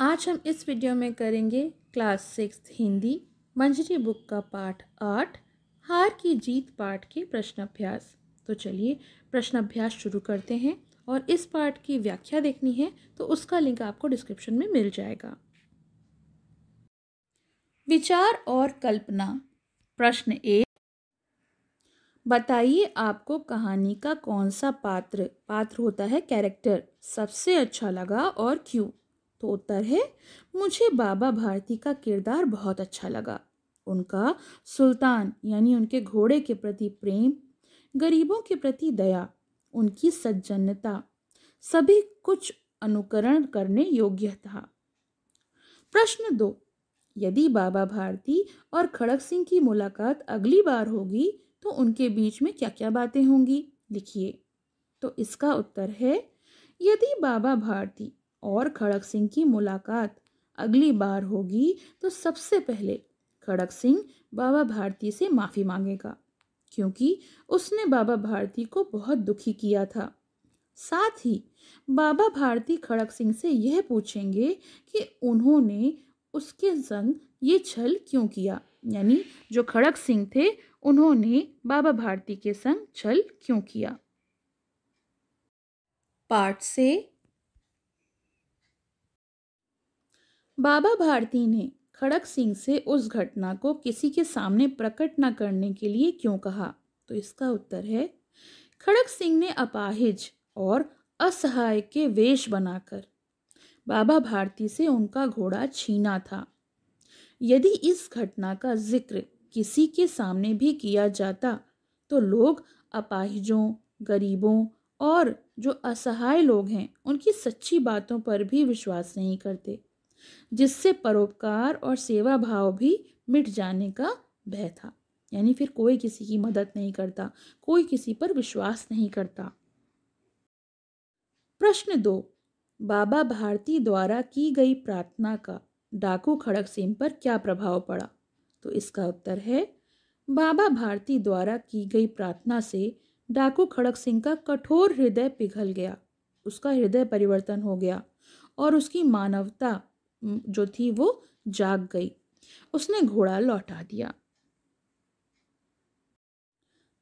आज हम इस वीडियो में करेंगे class six Hindi Manjari book का पाठ आठ हार की जीत पाठ के प्रश्न अभ्यास तो चलिए प्रश्न अभ्यास शुरू करते हैं और इस पाठ की व्याख्या देखनी है तो उसका लिंक आपको डिस्क्रिप्शन में मिल जाएगा विचार और कल्पना प्रश्न एक बताइए आपको कहानी का कौन सा पात्र पात्र होता है कैरेक्टर सबसे अच्छा लगा और क्यों तो उत्तर है मुझे बाबा भारती का किरदार बहुत अच्छा लगा उनका सुल्तान यानी उनके घोड़े के प्रति प्रेम गरीबों के प्रति दया उनकी सज्जनता सभी कुछ अनुकरण करने योग्य था प्रश्न दो यदि बाबा भारती और खड़क सिंह की मुलाकात अगली बार होगी तो उनके बीच में क्या क्या बातें होंगी लिखिए तो इसका उत्तर है यदि बाबा भारती और खड़क सिंह की मुलाकात अगली बार होगी तो सबसे पहले खड़क सिंह बाबा भारती से माफ़ी मांगेगा क्योंकि उसने बाबा भारती को बहुत दुखी किया था साथ ही बाबा भारती खड़क सिंह से यह पूछेंगे कि उन्होंने उसके संग ये छल क्यों किया यानी जो खड़क सिंह थे उन्होंने बाबा भारती के संग छल क्यों किया पार्ट से बाबा भारती ने खड़क सिंह से उस घटना को किसी के सामने प्रकट न करने के लिए क्यों कहा तो इसका उत्तर है खड़क सिंह ने अपाहिज और असहाय के वेश बनाकर बाबा भारती से उनका घोड़ा छीना था यदि इस घटना का जिक्र किसी के सामने भी किया जाता तो लोग अपाहिजों गरीबों और जो असहाय लोग हैं उनकी सच्ची बातों पर भी विश्वास नहीं करते जिससे परोपकार और सेवा भाव भी मिट जाने का भय था यानी फिर कोई किसी की मदद नहीं करता कोई किसी पर विश्वास नहीं करता प्रश्न दो बाबा भारती द्वारा की गई प्रार्थना का डाकू खड़क सिंह पर क्या प्रभाव पड़ा तो इसका उत्तर है बाबा भारती द्वारा की गई प्रार्थना से डाकू खड़क सिंह का कठोर हृदय पिघल गया उसका हृदय परिवर्तन हो गया और उसकी मानवता जो थी वो जाग गई उसने घोड़ा लौटा दिया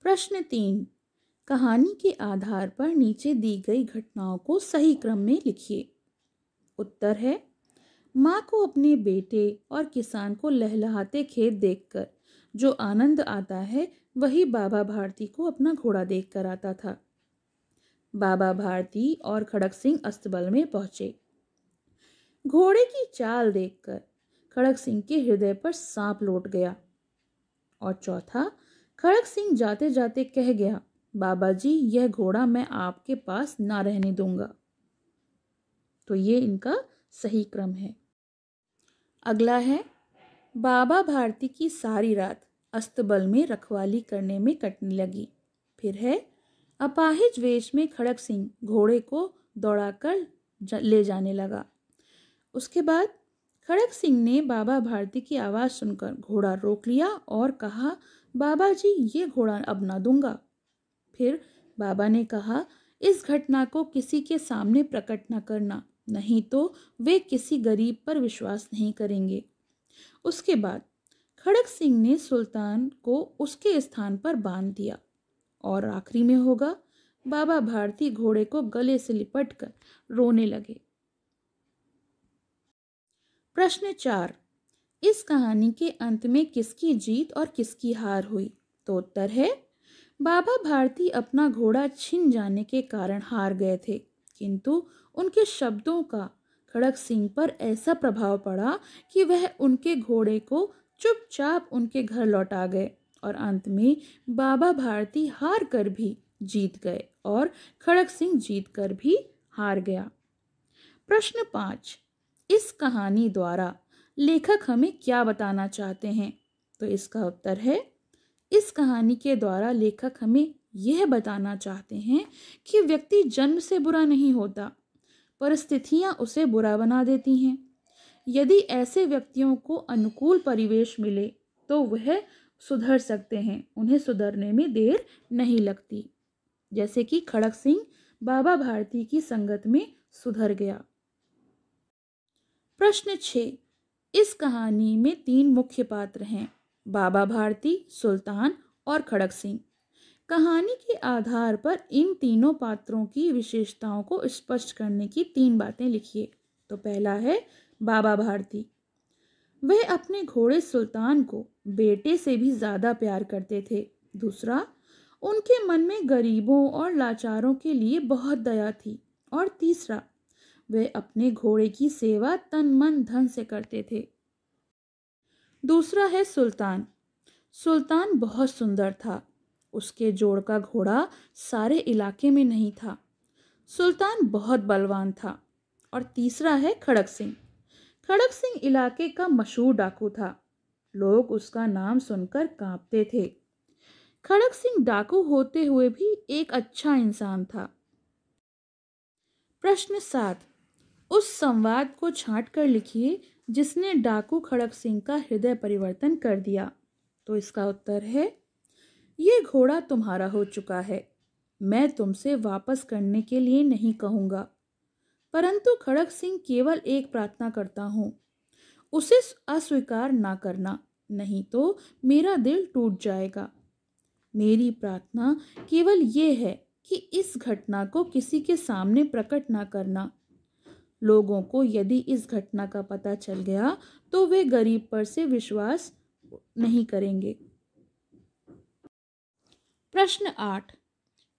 प्रश्न तीन कहानी के आधार पर नीचे दी गई घटनाओं को सही क्रम में लिखिए उत्तर है माँ को अपने बेटे और किसान को लहलहाते खेत देखकर जो आनंद आता है वही बाबा भारती को अपना घोड़ा देख कर आता था बाबा भारती और खड़क सिंह अस्तबल में पहुंचे घोड़े की चाल देखकर खड़क सिंह के हृदय पर सांप लौट गया और चौथा खड़क सिंह जाते जाते कह गया बाबा जी यह घोड़ा मैं आपके पास ना रहने दूंगा तो ये इनका सही क्रम है अगला है बाबा भारती की सारी रात अस्तबल में रखवाली करने में कटने लगी फिर है अपाहिज वेश में खड़क सिंह घोड़े को दौड़ाकर ले जाने लगा उसके बाद खड़क सिंह ने बाबा भारती की आवाज़ सुनकर घोड़ा रोक लिया और कहा बाबा जी ये घोड़ा अब ना दूंगा फिर बाबा ने कहा इस घटना को किसी के सामने प्रकट न करना नहीं तो वे किसी गरीब पर विश्वास नहीं करेंगे उसके बाद खड़क सिंह ने सुल्तान को उसके स्थान पर बांध दिया और आखिरी में होगा बाबा भारती घोड़े को गले से लिपट कर रोने लगे प्रश्न चार इस कहानी के अंत में किसकी जीत और किसकी हार हुई तो उत्तर है बाबा भारती अपना घोड़ा छिन जाने के कारण हार गए थे किंतु उनके शब्दों का खड़क सिंह पर ऐसा प्रभाव पड़ा कि वह उनके घोड़े को चुपचाप उनके घर लौटा गए और अंत में बाबा भारती हार कर भी जीत गए और खड़क सिंह जीत कर भी हार गया प्रश्न पाँच इस कहानी द्वारा लेखक हमें क्या बताना चाहते हैं तो इसका उत्तर है इस कहानी के द्वारा लेखक हमें यह बताना चाहते हैं कि व्यक्ति जन्म से बुरा नहीं होता परिस्थितियाँ उसे बुरा बना देती हैं यदि ऐसे व्यक्तियों को अनुकूल परिवेश मिले तो वह सुधर सकते हैं उन्हें सुधरने में देर नहीं लगती जैसे कि खड़क सिंह बाबा भारती की संगत में सुधर गया प्रश्न छः इस कहानी में तीन मुख्य पात्र हैं बाबा भारती सुल्तान और खड़क सिंह कहानी के आधार पर इन तीनों पात्रों की विशेषताओं को स्पष्ट करने की तीन बातें लिखिए तो पहला है बाबा भारती वह अपने घोड़े सुल्तान को बेटे से भी ज़्यादा प्यार करते थे दूसरा उनके मन में गरीबों और लाचारों के लिए बहुत दया थी और तीसरा वे अपने घोड़े की सेवा तन मन धन से करते थे दूसरा है सुल्तान सुल्तान बहुत सुंदर था उसके जोड़ का घोड़ा सारे इलाके में नहीं था सुल्तान बहुत बलवान था और तीसरा है खड़क सिंह खड़क सिंह इलाके का मशहूर डाकू था लोग उसका नाम सुनकर कांपते थे खड़क सिंह डाकू होते हुए भी एक अच्छा इंसान था प्रश्न सात उस संवाद को छाँट कर लिखिए जिसने डाकू खड़क सिंह का हृदय परिवर्तन कर दिया तो इसका उत्तर है ये घोड़ा तुम्हारा हो चुका है मैं तुमसे वापस करने के लिए नहीं कहूँगा परंतु खड़क सिंह केवल एक प्रार्थना करता हूँ उसे अस्वीकार ना करना नहीं तो मेरा दिल टूट जाएगा मेरी प्रार्थना केवल ये है कि इस घटना को किसी के सामने प्रकट ना करना लोगों को यदि इस घटना का पता चल गया तो वे गरीब पर से विश्वास नहीं करेंगे प्रश्न आठ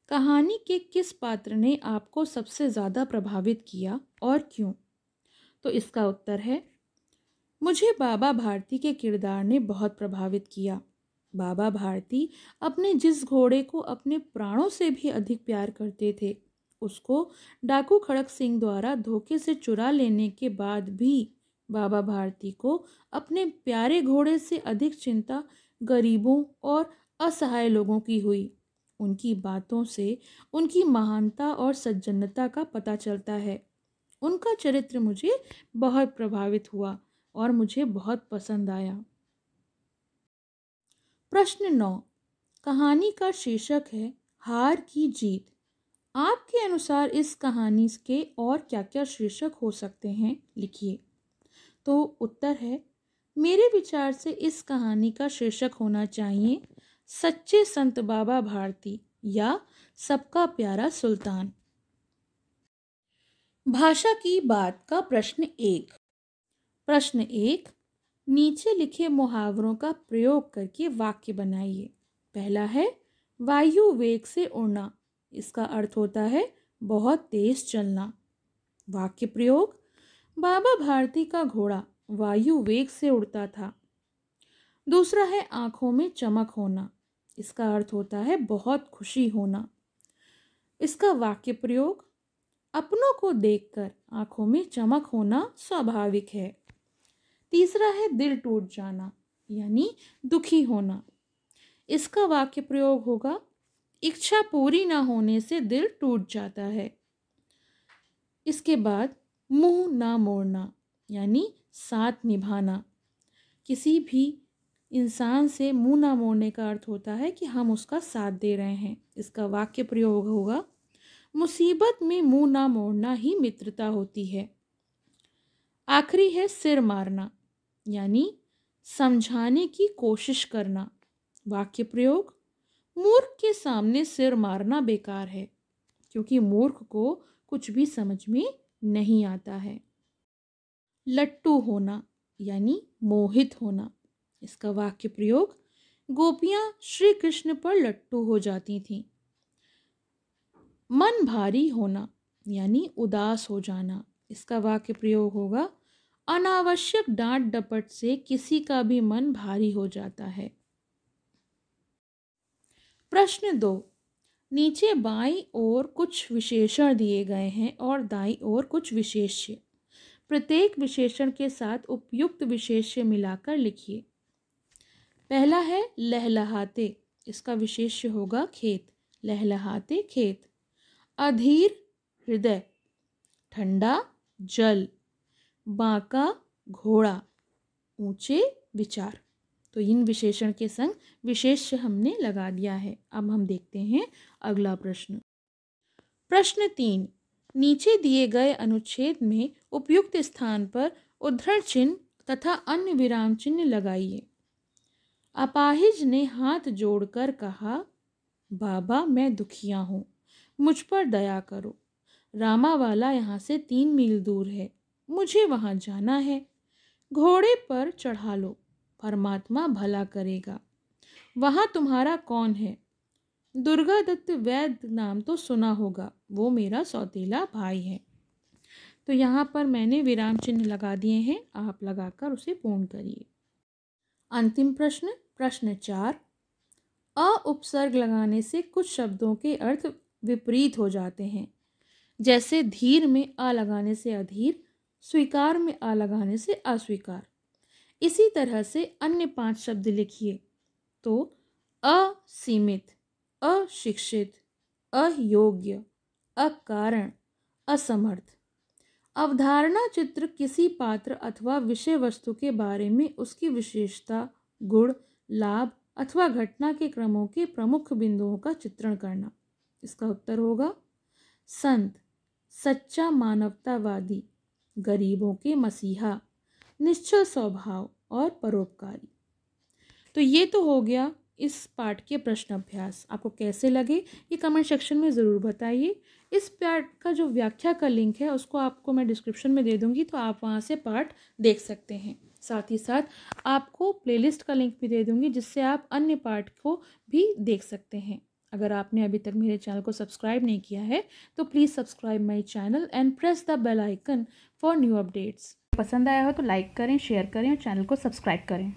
कहानी के किस पात्र ने आपको सबसे ज़्यादा प्रभावित किया और क्यों तो इसका उत्तर है मुझे बाबा भारती के किरदार ने बहुत प्रभावित किया बाबा भारती अपने जिस घोड़े को अपने प्राणों से भी अधिक प्यार करते थे उसको डाकू खड़क सिंह द्वारा धोखे से चुरा लेने के बाद भी बाबा भारती को अपने प्यारे घोड़े से अधिक चिंता गरीबों और असहाय लोगों की हुई उनकी बातों से उनकी महानता और सज्जनता का पता चलता है उनका चरित्र मुझे बहुत प्रभावित हुआ और मुझे बहुत पसंद आया प्रश्न नौ कहानी का शीर्षक है हार की जीत आपके अनुसार इस कहानी के और क्या क्या शीर्षक हो सकते हैं लिखिए तो उत्तर है मेरे विचार से इस कहानी का शीर्षक होना चाहिए सच्चे संत बाबा भारती या सबका प्यारा सुल्तान भाषा की बात का प्रश्न एक प्रश्न एक नीचे लिखे मुहावरों का प्रयोग करके वाक्य बनाइए पहला है वायु वेग से उड़ना इसका अर्थ होता है बहुत तेज चलना वाक्य प्रयोग बाबा भारती का घोड़ा वायु वेग से उड़ता था दूसरा है आंखों में चमक होना इसका अर्थ होता है बहुत खुशी होना इसका वाक्य प्रयोग अपनों को देखकर आंखों में चमक होना स्वाभाविक है तीसरा है दिल टूट जाना यानी दुखी होना इसका वाक्य प्रयोग होगा इच्छा पूरी ना होने से दिल टूट जाता है इसके बाद मुंह ना मोड़ना यानी साथ निभाना किसी भी इंसान से मुंह ना मोड़ने का अर्थ होता है कि हम उसका साथ दे रहे हैं इसका वाक्य प्रयोग होगा मुसीबत में मुंह ना मोड़ना ही मित्रता होती है आखिरी है सिर मारना यानी समझाने की कोशिश करना वाक्य प्रयोग मूर्ख के सामने सिर मारना बेकार है क्योंकि मूर्ख को कुछ भी समझ में नहीं आता है लट्टू होना यानी मोहित होना इसका वाक्य प्रयोग गोपियाँ श्री कृष्ण पर लट्टू हो जाती थीं मन भारी होना यानी उदास हो जाना इसका वाक्य प्रयोग होगा अनावश्यक डांट डपट से किसी का भी मन भारी हो जाता है प्रश्न दो नीचे बाई और कुछ विशेषण दिए गए हैं और दाई और कुछ विशेष्य प्रत्येक विशेषण के साथ उपयुक्त विशेष्य मिलाकर लिखिए पहला है लहलहाते इसका विशेष्य होगा खेत लहलहाते खेत अधीर हृदय ठंडा जल बांका घोड़ा ऊंचे विचार तो इन विशेषण के संग विशेष हमने लगा दिया है अब हम देखते हैं अगला प्रश्न प्रश्न तीन नीचे दिए गए अनुच्छेद में उपयुक्त स्थान पर उद्धरण चिन्ह तथा अन्य विराम चिन्ह लगाइए अपाहिज ने हाथ जोड़कर कहा बाबा मैं दुखिया हूँ मुझ पर दया करो रामावाला यहाँ से तीन मील दूर है मुझे वहाँ जाना है घोड़े पर चढ़ा लो परमात्मा भला करेगा वहाँ तुम्हारा कौन है दुर्गा दत्त वैद्य नाम तो सुना होगा वो मेरा सौतेला भाई है तो यहाँ पर मैंने विराम चिन्ह लगा दिए हैं आप लगाकर उसे पूर्ण करिए अंतिम प्रश्न प्रश्न चार अ उपसर्ग लगाने से कुछ शब्दों के अर्थ विपरीत हो जाते हैं जैसे धीर में अ लगाने से अधीर स्वीकार में अ लगाने से अस्वीकार इसी तरह से अन्य पांच शब्द लिखिए तो असीमित अशिक्षित अयोग्य अकारण असमर्थ अवधारणा चित्र किसी पात्र अथवा विषय वस्तु के बारे में उसकी विशेषता गुण लाभ अथवा घटना के क्रमों के प्रमुख बिंदुओं का चित्रण करना इसका उत्तर होगा संत सच्चा मानवतावादी गरीबों के मसीहा निश्चल स्वभाव और परोपकारी तो ये तो हो गया इस पाठ के प्रश्न अभ्यास आपको कैसे लगे ये कमेंट सेक्शन में ज़रूर बताइए इस पाठ का जो व्याख्या का लिंक है उसको आपको मैं डिस्क्रिप्शन में दे दूँगी तो आप वहाँ से पाठ देख सकते हैं साथ ही साथ आपको प्लेलिस्ट का लिंक भी दे दूँगी जिससे आप अन्य पाठ को भी देख सकते हैं अगर आपने अभी तक मेरे चैनल को सब्सक्राइब नहीं किया है तो please subscribe my channel and press the bell icon for new updates पसंद आया हो तो लाइक करें शेयर करें और चैनल को सब्सक्राइब करें